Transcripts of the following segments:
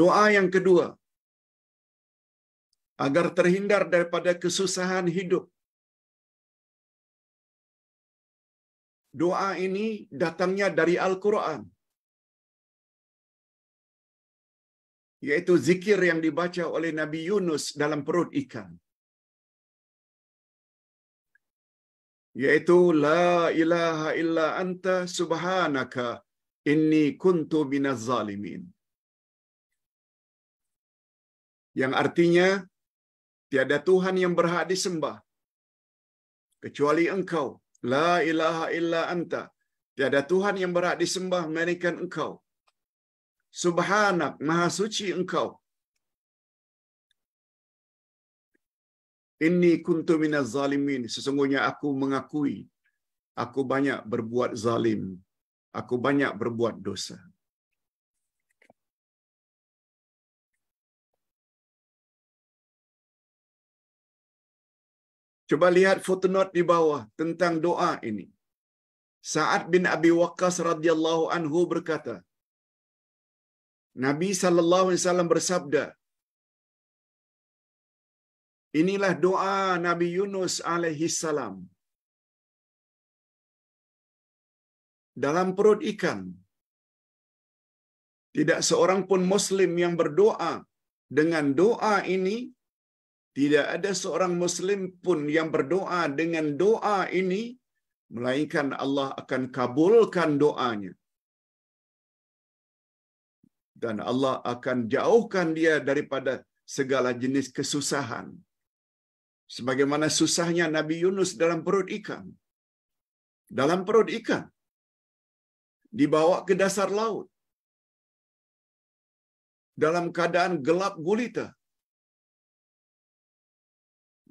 Doa yang kedua, agar terhindar daripada kesusahan hidup. Doa ini datangnya dari Al-Quran. Yaitu zikir yang dibaca oleh Nabi Yunus dalam perut ikan. Yaitu La ilaha illa anta subhanaka inni kuntu minaz zalimin yang artinya tiada Tuhan yang berhak disembah kecuali engkau. La ilaha illa anta. Tiada Tuhan yang berhak disembah melainkan engkau. Subhanak, maha suci engkau. Inni kuntu minaz zalimin. Sesungguhnya aku mengakui aku banyak berbuat zalim. Aku banyak berbuat dosa. Coba lihat footnote di bawah tentang doa ini. Saat bin Abi Waqqas radhiyallahu anhu berkata, Nabi sallallahu alaihi wasallam bersabda, Inilah doa Nabi Yunus alaihi salam. Dalam perut ikan, tidak seorang pun muslim yang berdoa dengan doa ini tidak ada seorang muslim pun yang berdoa dengan doa ini melainkan Allah akan kabulkan doanya. Dan Allah akan jauhkan dia daripada segala jenis kesusahan. Sebagaimana susahnya Nabi Yunus dalam perut ikan. Dalam perut ikan. Dibawa ke dasar laut. Dalam keadaan gelap gulita.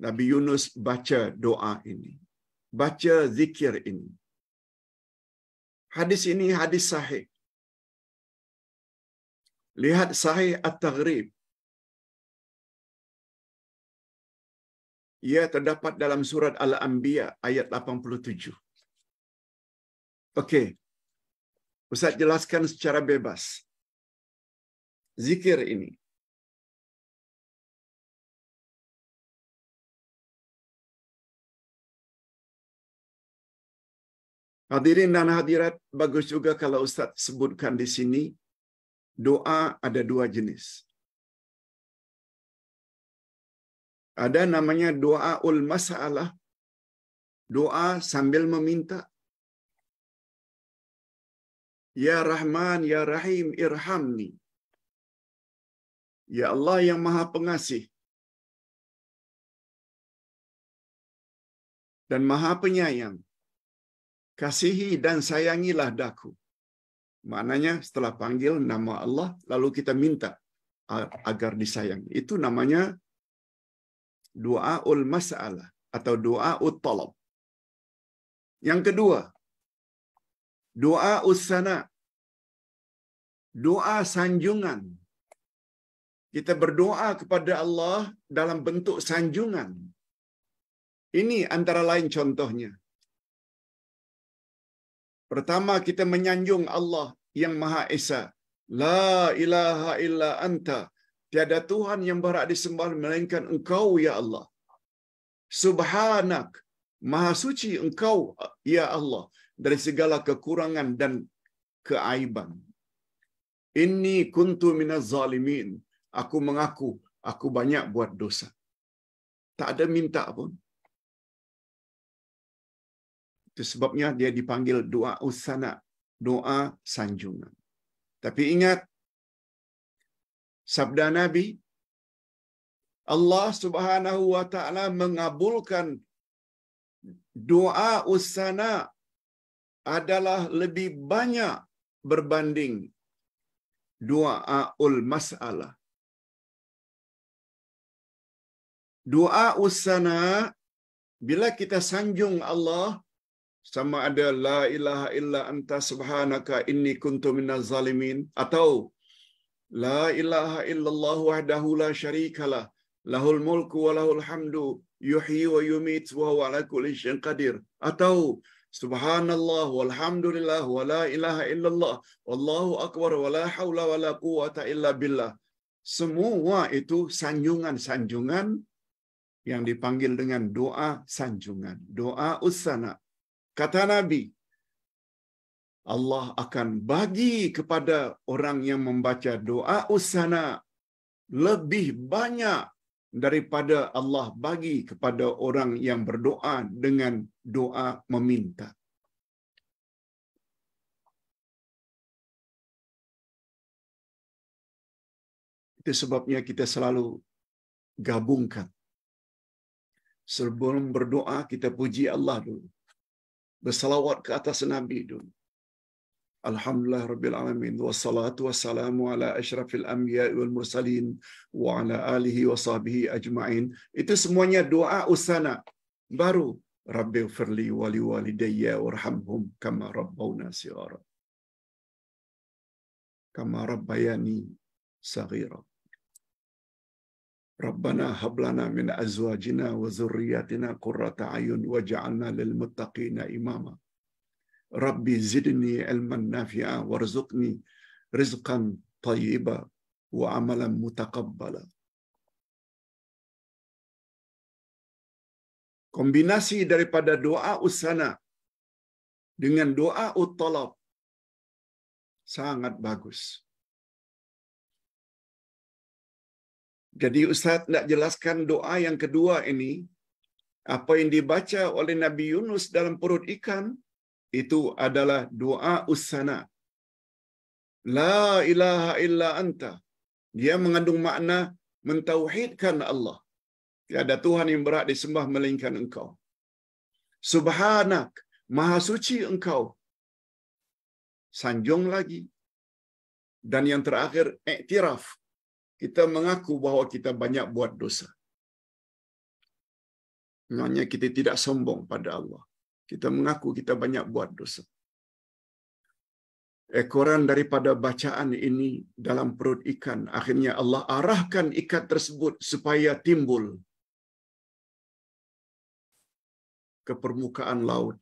Nabi Yunus baca doa ini. Baca zikir ini. Hadis ini hadis sahih. Lihat sahih At-Taghrib. Ia terdapat dalam surat Al-Anbiya ayat 87. Okey. Ustaz jelaskan secara bebas. Zikir ini, Hadirin dan hadirat, bagus juga kalau Ustadz sebutkan di sini, doa ada dua jenis. Ada namanya doa ul masalah, doa sambil meminta. Ya Rahman, Ya Rahim, irhamni. Ya Allah yang maha pengasih. Dan maha penyayang kasihi dan sayangilah daku. Maknanya setelah panggil nama Allah, lalu kita minta agar disayang. Itu namanya doa ul masalah atau doa ut Yang kedua, doa usana. Doa sanjungan. Kita berdoa kepada Allah dalam bentuk sanjungan. Ini antara lain contohnya. Pertama kita menyanjung Allah yang Maha Esa. La ilaha illa anta. Tiada Tuhan yang berhak disembah melainkan engkau ya Allah. Subhanak. Maha suci engkau ya Allah. Dari segala kekurangan dan keaiban. Ini kuntu minaz zalimin. Aku mengaku, aku banyak buat dosa. Tak ada minta pun. Itu sebabnya dia dipanggil doa usana, doa sanjungan. Tapi ingat, sabda Nabi, Allah subhanahu wa ta'ala mengabulkan doa usana adalah lebih banyak berbanding doa ul masalah. Doa usana bila kita sanjung Allah sama ada la ilaha illa anta subhanaka inni kuntu minaz zalimin atau la ilaha illallah wahdahu la syarikalah lahul mulku wa lahul hamdu yuhyi wa yumit wa huwa ala kulli syai'in qadir atau subhanallah walhamdulillah wa la ilaha illallah wallahu akbar wa la haula wa la quwata illa billah semua itu sanjungan-sanjungan yang dipanggil dengan doa sanjungan, doa usana. Kata Nabi, Allah akan bagi kepada orang yang membaca doa usana lebih banyak daripada Allah bagi kepada orang yang berdoa dengan doa meminta. Itu sebabnya kita selalu gabungkan. Sebelum berdoa kita puji Allah dulu bersalawat ke atas Nabi dulu. Alhamdulillah Rabbil Alamin. Wassalatu wassalamu ala ashrafil anbiya wal mursalin wa ala alihi wa sahbihi ajma'in. Itu semuanya doa usana. Baru Rabbi firli wali walidayya warhamhum kama rabbawna sigara. Kama rabbayani sagira. Rabbana hablana min azwajina wa zurriyatina qurrata ayun waj'alna lil muttaqina imama. Rabbi zidni ilman nafi'a warzuqni rizqan tayyiba wa amalan mutaqabbala. Kombinasi daripada doa usana dengan doa utolab sangat bagus. Jadi Ustaz tidak jelaskan doa yang kedua ini, apa yang dibaca oleh Nabi Yunus dalam perut ikan, itu adalah doa usana. La ilaha illa anta. Dia mengandung makna mentauhidkan Allah. Tiada Tuhan yang berhak disembah melainkan engkau. Subhanak, maha suci engkau. Sanjung lagi. Dan yang terakhir, iktiraf kita mengaku bahawa kita banyak buat dosa. Maksudnya kita tidak sombong pada Allah. Kita mengaku kita banyak buat dosa. Ekoran daripada bacaan ini dalam perut ikan, akhirnya Allah arahkan ikan tersebut supaya timbul ke permukaan laut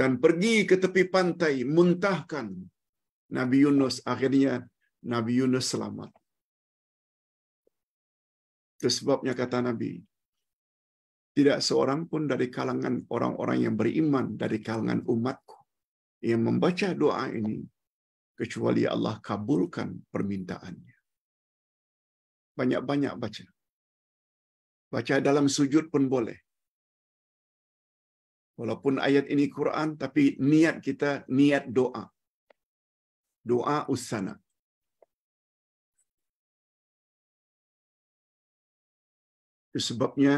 dan pergi ke tepi pantai, muntahkan Nabi Yunus akhirnya Nabi Yunus selamat. Itu sebabnya kata Nabi, tidak seorang pun dari kalangan orang-orang yang beriman dari kalangan umatku yang membaca doa ini kecuali Allah kabulkan permintaannya. Banyak-banyak baca. Baca dalam sujud pun boleh. Walaupun ayat ini Quran, tapi niat kita niat doa. Doa usana. sebabnya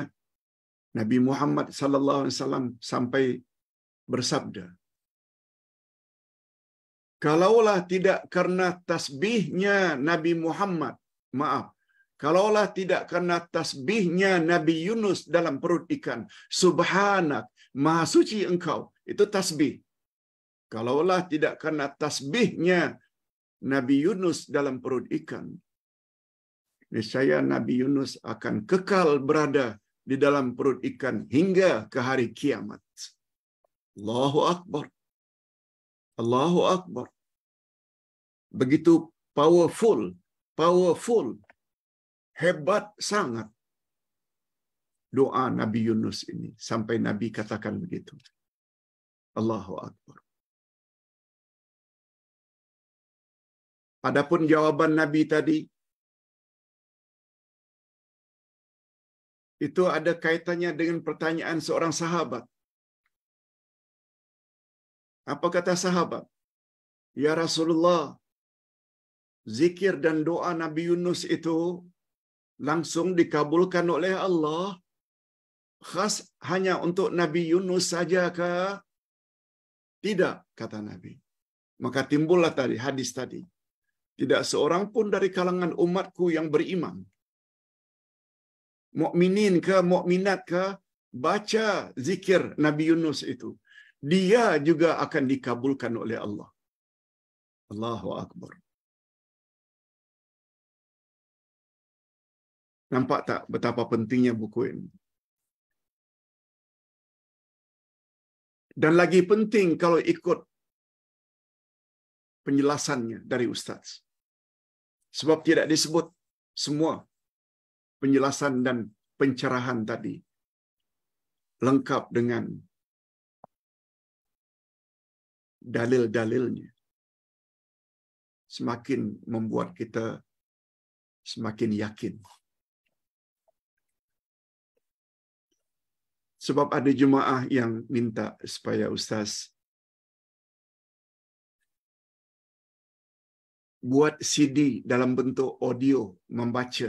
Nabi Muhammad SAW sampai bersabda, "Kalaulah tidak karena tasbihnya Nabi Muhammad, maaf, kalaulah tidak karena tasbihnya Nabi Yunus dalam perut ikan, subhanak, maha suci engkau." Itu tasbih. Kalaulah tidak karena tasbihnya Nabi Yunus dalam perut ikan, niscaya Nabi Yunus akan kekal berada di dalam perut ikan hingga ke hari kiamat. Allahu Akbar. Allahu Akbar. Begitu powerful, powerful, hebat sangat doa Nabi Yunus ini. Sampai Nabi katakan begitu. Allahu Akbar. Adapun jawaban Nabi tadi, itu ada kaitannya dengan pertanyaan seorang sahabat. Apa kata sahabat? Ya Rasulullah, zikir dan doa Nabi Yunus itu langsung dikabulkan oleh Allah khas hanya untuk Nabi Yunus sajakah? Tidak, kata Nabi. Maka timbullah tadi hadis tadi. Tidak seorang pun dari kalangan umatku yang beriman mukminin ke mukminat ke baca zikir Nabi Yunus itu dia juga akan dikabulkan oleh Allah Allahu akbar Nampak tak betapa pentingnya buku ini? Dan lagi penting kalau ikut penjelasannya dari Ustaz. Sebab tidak disebut semua penjelasan dan pencerahan tadi lengkap dengan dalil-dalilnya semakin membuat kita semakin yakin. Sebab ada jemaah yang minta supaya ustaz buat CD dalam bentuk audio membaca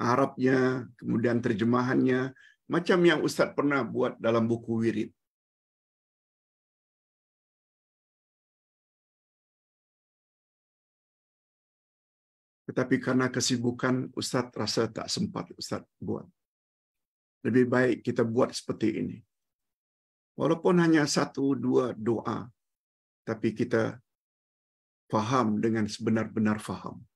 Arabnya, kemudian terjemahannya, macam yang Ustadz pernah buat dalam buku wirid. Tetapi karena kesibukan, Ustadz rasa tak sempat Ustadz buat. Lebih baik kita buat seperti ini. Walaupun hanya satu dua doa, tapi kita faham dengan sebenar-benar faham.